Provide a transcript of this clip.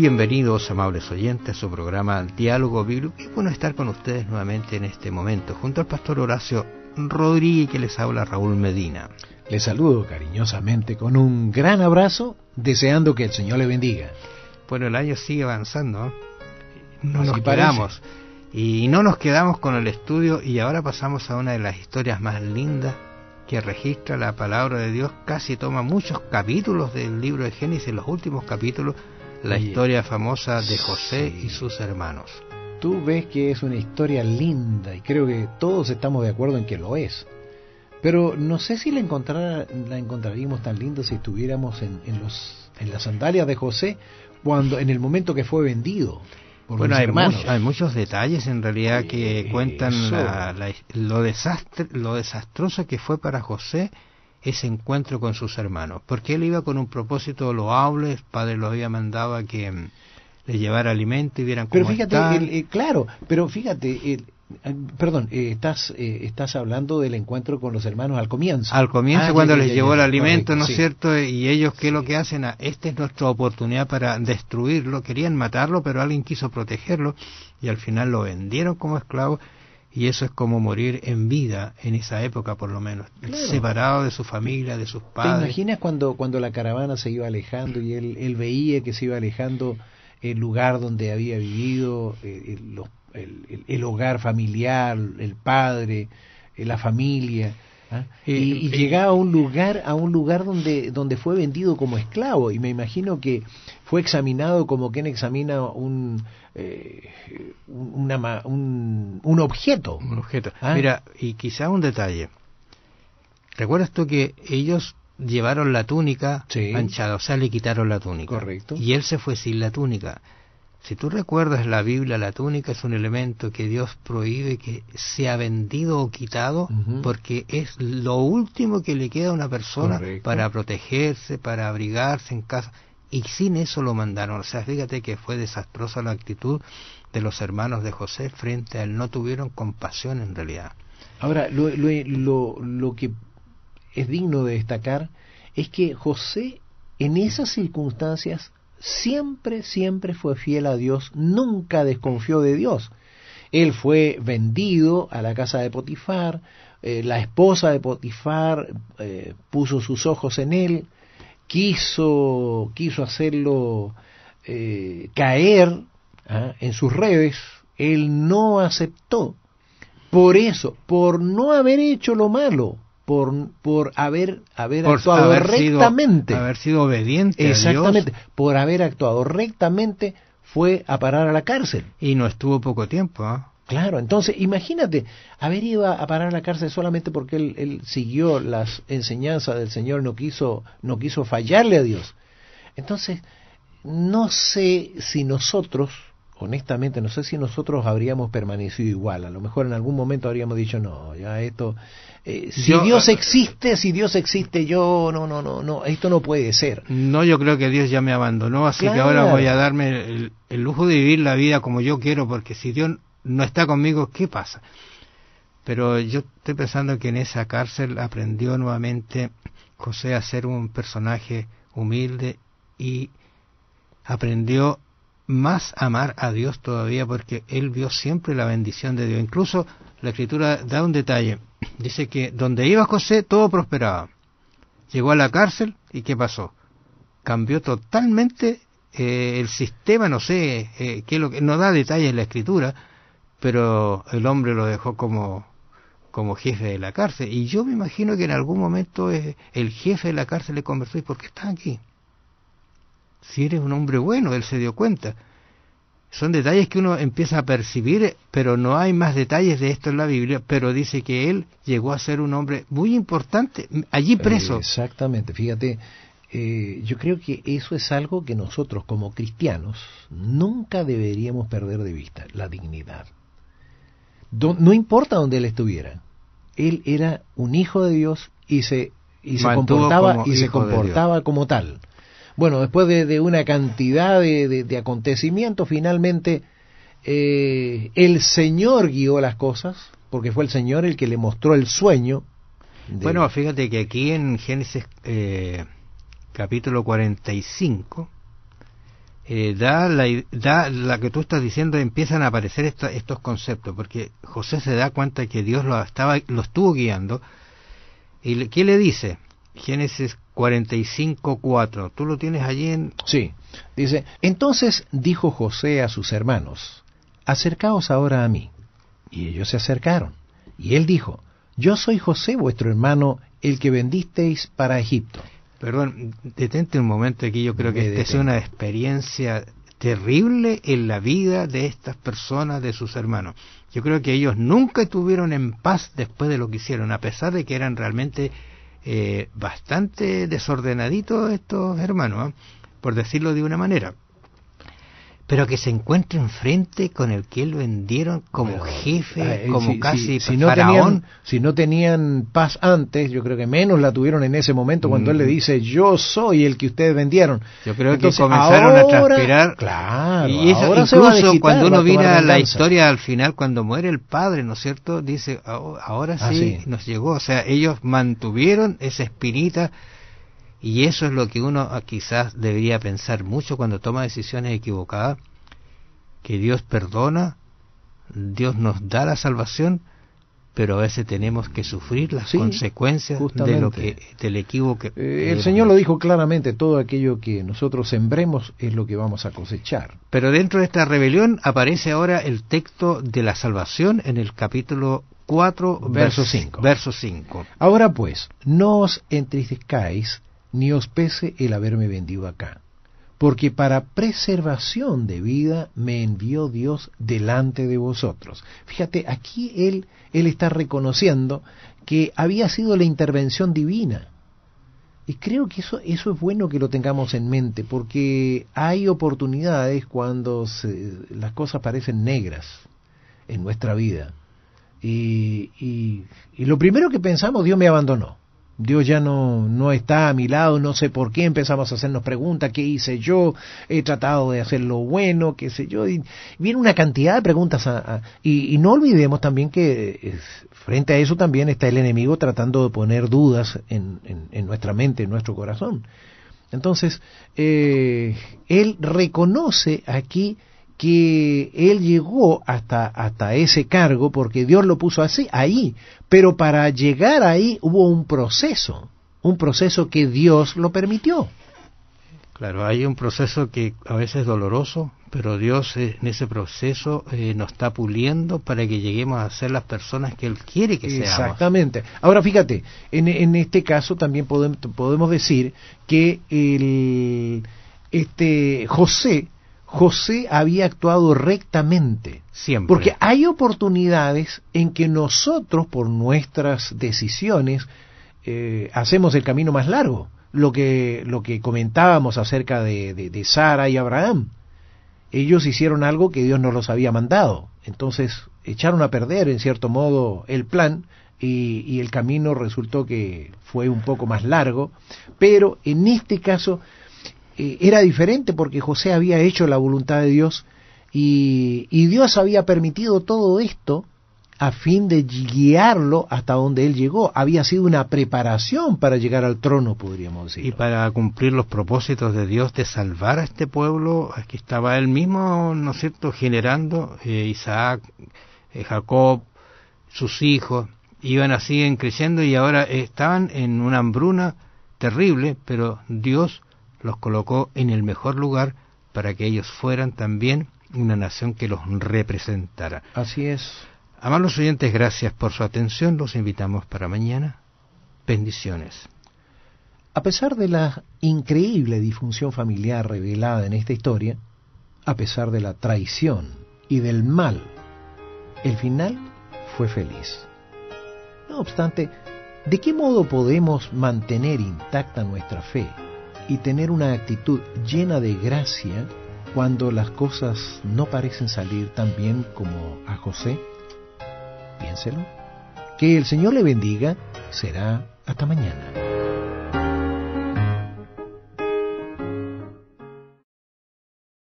bienvenidos, amables oyentes, a su programa Diálogo Bíblico. y bueno estar con ustedes nuevamente en este momento, junto al pastor Horacio Rodríguez, que les habla Raúl Medina. Les saludo cariñosamente con un gran abrazo, deseando que el Señor le bendiga. Bueno, el año sigue avanzando, no nos paramos. Y no nos quedamos con el estudio y ahora pasamos a una de las historias más lindas que registra la palabra de Dios casi toma muchos capítulos del libro de Génesis, los últimos capítulos, la historia famosa de José y sus hermanos. Tú ves que es una historia linda y creo que todos estamos de acuerdo en que lo es. Pero no sé si la, la encontraríamos tan linda si estuviéramos en, los, en las sandalias de José cuando en el momento que fue vendido. Por bueno, hay, muchos, hay muchos detalles en realidad que cuentan lo, desastre, lo desastroso que fue para José ese encuentro con sus hermanos, porque él iba con un propósito loable, el padre lo había mandado a que mm, le llevara alimento y vieran cómo Pero fíjate, eh, claro, pero fíjate, eh, Perdón, eh, estás, estás hablando del encuentro con los hermanos al comienzo. Al comienzo, ah, cuando les llevó el alimento, ¿no es cierto? Y ellos, ¿qué es lo que hacen? Ah, esta es nuestra oportunidad para destruirlo. Querían matarlo, pero alguien quiso protegerlo y al final lo vendieron como esclavo y eso es como morir en vida en esa época por lo menos separado de su familia de sus padres te imaginas cuando cuando la caravana se iba alejando y él, él veía que se iba alejando el lugar donde había vivido eh, el, hogar familiar el padre eh, la familia ¿ah? eh, Y, llegaba a un lugar a un lugar donde donde fue vendido como esclavo y me imagino que fue examinado como quien examina un, eh, un, objeto. Un objeto. Ah. Mira, y quizá un detalle. ¿Recuerdas tú que ellos llevaron la túnica manchada, o sea, le quitaron la túnica? Correcto. Y él se fue sin la túnica. Si tú recuerdas la Biblia, la túnica es un elemento que Dios prohíbe que sea vendido o quitado porque es lo último que le queda a una persona para protegerse, para abrigarse en casa y sin eso lo mandaron. O sea, fíjate que fue desastrosa la actitud de los hermanos de José frente a él. No tuvieron compasión en realidad. Ahora, lo, lo, lo, lo que es digno de destacar es que José en esas circunstancias siempre, siempre fue fiel a Dios, nunca desconfió de Dios. Él fue vendido a la casa de Potifar, eh, la esposa de Potifar eh, puso sus ojos en él, quiso, quiso hacerlo eh, caer ah. ¿ah? en sus redes, él no aceptó. Por eso, por no haber hecho lo malo, por, por haber, haber actuado rectamente. haber sido obediente. Exactamente, por haber actuado rectamente fue a parar a la cárcel. Y no estuvo poco tiempo. ¿ah? Claro, entonces imagínate haber ido a parar a la cárcel solamente porque él, siguió las enseñanzas del Señor, no quiso, no quiso fallarle a Dios. Entonces, no sé si nosotros, honestamente, no sé si nosotros habríamos permanecido igual. A lo mejor en algún momento habríamos dicho, no, ya esto, eh, si Dios eh, existe, si Dios existe, yo no, no, no, no, esto no puede ser. No, yo creo que Dios ya me abandonó, así que ahora voy a darme el, lujo de vivir la vida como yo quiero, porque si Dios no está conmigo, ¿qué pasa? Pero yo estoy pensando que en esa cárcel aprendió nuevamente José a ser un personaje humilde y aprendió más amar a Dios todavía porque él vio siempre la bendición de Dios. Incluso la escritura da un detalle. Dice que donde iba José todo prosperaba. Llegó a la cárcel y ¿qué pasó? Cambió totalmente eh, el sistema, no sé, eh, qué lo que no da detalles la escritura, pero el hombre lo dejó como, como jefe de la cárcel. Y yo me imagino que en algún momento eh, el jefe de la cárcel le conversó, ¿y por qué aquí? Si eres un hombre bueno, él se dio cuenta. Son detalles que uno empieza a percibir, pero no hay más detalles de esto en la Biblia, pero dice que él llegó a ser un hombre muy importante, allí eh, preso. Exactamente, fíjate, eh, yo creo que eso es algo que nosotros como cristianos nunca deberíamos perder de vista, la dignidad no importa dónde él estuviera. Él era un hijo de Dios y se, y se comportaba, y se comportaba como tal. Bueno, después de, una cantidad de, de, acontecimientos, finalmente eh, el Señor guió las cosas, porque fue el Señor el que le mostró el sueño. Bueno, fíjate que aquí en Génesis eh, capítulo 45, eh, da, la, da la que tú estás diciendo, empiezan a aparecer estos conceptos, porque José se da cuenta que Dios lo, estaba, lo estuvo guiando. ¿Y le, qué le dice? Génesis 45.4. ¿Tú lo tienes allí en...? Sí. Dice, entonces dijo José a sus hermanos, acercaos ahora a mí. Y ellos se acercaron. Y él dijo, yo soy José vuestro hermano, el que vendisteis para Egipto. Perdón, detente un momento aquí, yo creo que es una experiencia terrible en la vida de estas personas, de sus hermanos. Yo creo que ellos nunca estuvieron en paz después de lo que hicieron, a pesar de que eran realmente eh, bastante desordenaditos estos hermanos, ¿eh? por decirlo de una manera pero que se encuentre enfrente con el que lo vendieron como jefe, como casi no Tenían, si no tenían paz antes, yo creo que menos la tuvieron en ese momento cuando él le mm. dice, yo soy el que ustedes vendieron. Yo creo que comenzaron a transpirar. Claro, y eso, incluso cuando uno mira la historia al final, cuando muere el padre, ¿no es cierto? Dice, oh, ahora ah, sí, sí. nos llegó. O sea, ellos mantuvieron esa espinita y eso es lo que uno ah, quizás debería pensar mucho cuando toma decisiones equivocadas, que Dios perdona, Dios nos da la salvación, pero a veces tenemos que sufrir las consecuencias de lo que del equívoco. Eh, el Señor lo dijo claramente, todo aquello que nosotros sembremos es lo que vamos a cosechar. Pero dentro de esta rebelión aparece ahora el texto de la salvación en el capítulo 4, verso, verso 5. Verso 5. Ahora pues, no os entristezcáis ni os pese el haberme vendido acá, porque para preservación de vida me envió Dios delante de vosotros. Fíjate, aquí él, él está reconociendo que había sido la intervención divina. Y creo que eso, eso es bueno que lo tengamos en mente, porque hay oportunidades cuando las cosas parecen negras en nuestra vida. y, y lo primero que pensamos, Dios me abandonó. Dios ya no, no está a mi lado, no sé por qué, empezamos a hacernos preguntas, ¿qué hice yo? He tratado de hacer lo bueno, qué sé yo. Y viene una cantidad de preguntas. y, no olvidemos también que frente a eso también está el enemigo tratando de poner dudas en, en, en nuestra mente, en nuestro corazón. Entonces, eh, él reconoce aquí que él llegó hasta, hasta ese cargo porque Dios lo puso así, ahí. Pero para llegar ahí hubo un proceso, un proceso que Dios lo permitió. Claro, hay un proceso que a veces es doloroso, pero Dios en ese proceso eh, nos está puliendo para que lleguemos a ser las personas que Él quiere que seamos. Exactamente. Ahora fíjate, en, en este caso también podemos, decir que el, este José José había actuado rectamente. Siempre. Porque hay oportunidades en que nosotros, por nuestras decisiones, eh, hacemos el camino más largo. Lo que, lo que comentábamos acerca de, de, Sara y Abraham. Ellos hicieron algo que Dios no los había mandado. Entonces echaron a perder, en cierto modo, el plan y, el camino resultó que fue un poco más largo, pero en este caso eh, era diferente porque José había hecho la voluntad de Dios y, Dios había permitido todo esto a fin de guiarlo hasta donde él llegó. Había sido una preparación para llegar al trono, podríamos decir. Y para cumplir los propósitos de Dios de salvar a este pueblo, aquí estaba él mismo, ¿no es cierto?, generando eh, Isaac, eh, Jacob, sus hijos, iban así en creciendo y ahora estaban en una hambruna terrible, pero Dios los colocó en el mejor lugar para que ellos fueran también una nación que los representara. Así es. Amados oyentes, gracias por su atención. Los invitamos para mañana. Bendiciones. A pesar de la increíble disfunción familiar revelada en esta historia, a pesar de la traición y del mal, el final fue feliz. No obstante, ¿de qué modo podemos mantener intacta nuestra fe y tener una actitud llena de gracia cuando las cosas no parecen salir tan bien como a José? Piénselo. Que el Señor le bendiga. Será hasta mañana.